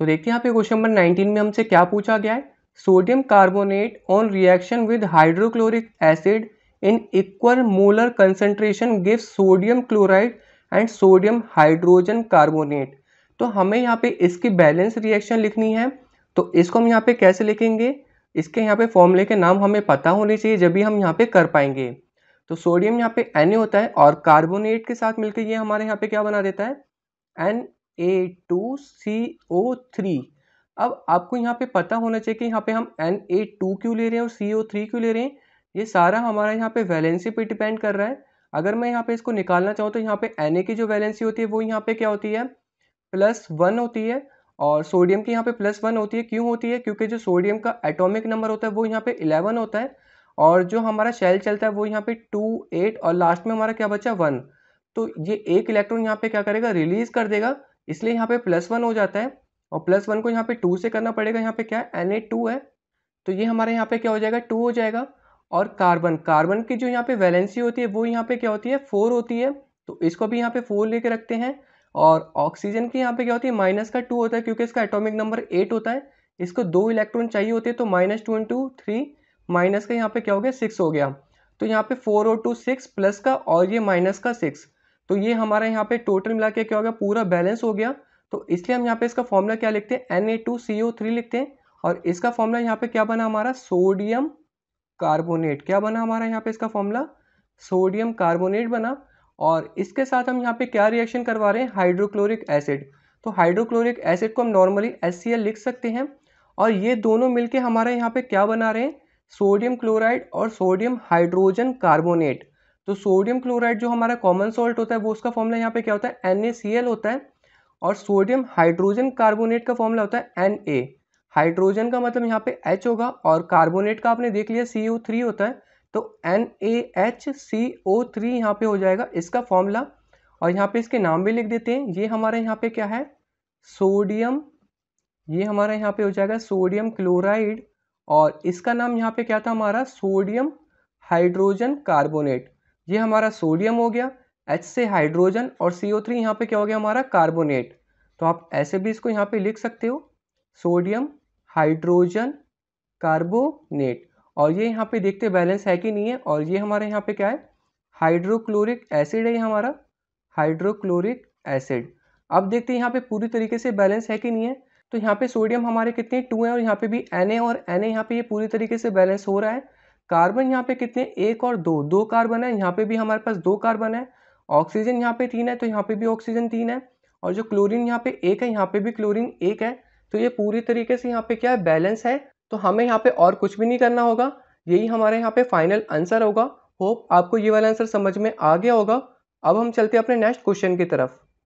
तो देखिए यहाँ पे क्वेश्चन नंबर 19 में हमसे क्या पूछा गया है sodium carbonate on reaction with hydrochloric acid in equal molar concentration give sodium chloride and sodium hydrogen carbonate तो हमें यहाँ पे इसकी बैलेंस रिएक्शन लिखनी है तो इसको हम यहाँ पे कैसे लिखेंगे इसके यहाँ पे फॉर्मूले के नाम हमें पता होने चाहिए जब भी हम यहाँ पे कर पाएंगे तो सोडियम यहाँ पे एन होता है और कार्बोनेट के साथ मिलकर ये हमारे यहाँ पे क्या बना देता है N A two C O three अब आपको यहाँ पे पता होना चाहिए कि यहाँ पे हम एन ए टू क्यों ले रहे हैं और सी ओ थ्री क्यों ले रहे हैं ये सारा हमारा यहाँ पे वैलेंसी पे डिपेंड कर रहा है अगर मैं यहाँ पे इसको निकालना चाहूँ तो यहाँ पे एन ए की जो वैलेंसी होती है वो यहाँ पे क्या होती है प्लस वन होती है और सोडियम की यहाँ पे प्लस वन होती है क्यों होती है क्योंकि जो सोडियम का एटॉमिक नंबर होता है वो यहाँ पे इलेवन होता है और जो हमारा शेल चलता है वो यहाँ पे टू एट और लास्ट में हमारा क्या बचा वन तो ये एक इलेक्ट्रॉन यहाँ पे क्या करेगा रिलीज कर देगा इसलिए यहाँ पे प्लस वन हो जाता है और प्लस वन को यहाँ पे टू से करना पड़ेगा यहाँ पे क्या है एन ए टू है तो ये हमारे यहाँ पे क्या हो जाएगा टू हो जाएगा और कार्बन कार्बन की जो यहाँ पे वैलेंसी होती है वो यहाँ पे क्या होती है फोर होती है तो इसको भी यहाँ पे फोर लेके रखते हैं और ऑक्सीजन की यहाँ पे क्या होती है माइनस का टू होता है क्योंकि इसका एटोमिक नंबर एट होता है इसको दो इलेक्ट्रॉन चाहिए होते हैं तो minus two into three minus का यहाँ पे क्या हो गया सिक्स हो गया तो यहाँ पे फोर और टू सिक्स प्लस का और ये माइनस का सिक्स तो ये हमारा यहाँ पे टोटल मिला के क्या हो गया पूरा बैलेंस हो गया तो इसलिए हम यहाँ पे इसका फॉर्मूला क्या लिखते हैं N A two C O three लिखते हैं और इसका फॉर्मूला यहाँ पे क्या बना हमारा सोडियम कार्बोनेट क्या बना हमारा यहाँ पे इसका फॉर्मूला सोडियम कार्बोनेट बना और इसके साथ हम यहाँ पे क्या रिएक्शन करवा रहे हैं हाइड्रोक्लोरिक एसिड तो हाइड्रोक्लोरिक एसिड को हम नॉर्मली एस लिख सकते हैं और ये दोनों मिलके हमारे यहाँ पे क्या बना रहे हैं सोडियम क्लोराइड और सोडियम हाइड्रोजन कार्बोनेट तो सोडियम क्लोराइड जो हमारा कॉमन सॉल्ट होता है वो उसका फॉर्मूला यहाँ पे क्या होता है एन होता है और सोडियम हाइड्रोजन कार्बोनेट का फॉर्मूला होता है एन हाइड्रोजन का मतलब यहाँ पे H होगा और कार्बोनेट का आपने देख लिया सी होता है तो N A H C O three यहाँ पे हो जाएगा इसका फॉर्मूला और यहाँ पे इसके नाम भी लिख देते हैं ये हमारे यहाँ पे क्या है सोडियम ये हमारा यहाँ पे हो जाएगा सोडियम क्लोराइड और इसका नाम यहाँ पे क्या था हमारा सोडियम हाइड्रोजन कार्बोनेट ये हमारा सोडियम हो गया एच से हाइड्रोजन और सी ओ थ्री यहाँ पर क्या हो गया हमारा कार्बोनेट तो आप ऐसे भी इसको यहाँ पे लिख सकते हो सोडियम हाइड्रोजन कार्बोनेट और ये यहाँ पे देखते बैलेंस है कि नहीं है और ये हमारे यहाँ पे क्या है हाइड्रोक्लोरिक एसिड है ये हमारा हाइड्रोक्लोरिक एसिड अब देखते हैं यहाँ पे पूरी तरीके से बैलेंस है कि नहीं है तो यहाँ पे सोडियम हमारे कितने टू हैं और यहाँ पे भी एन और एन ए यहाँ पे ये पूरी तरीके से बैलेंस हो रहा है कार्बन यहाँ पे कितने एक और दो दो कार्बन है यहाँ पे भी हमारे पास दो कार्बन है ऑक्सीजन यहाँ पे तीन है तो यहाँ पे भी ऑक्सीजन तीन है और जो क्लोरीन यहाँ पे एक है यहाँ पे भी क्लोरीन एक है तो ये पूरी तरीके से यहाँ पे क्या है बैलेंस है तो हमें यहाँ पे और कुछ भी नहीं करना होगा यही हमारे यहाँ पे फाइनल आंसर होगा होप आपको ये वाला आंसर समझ में आ गया होगा अब हम चलते हैं अपने नेक्स्ट क्वेश्चन की तरफ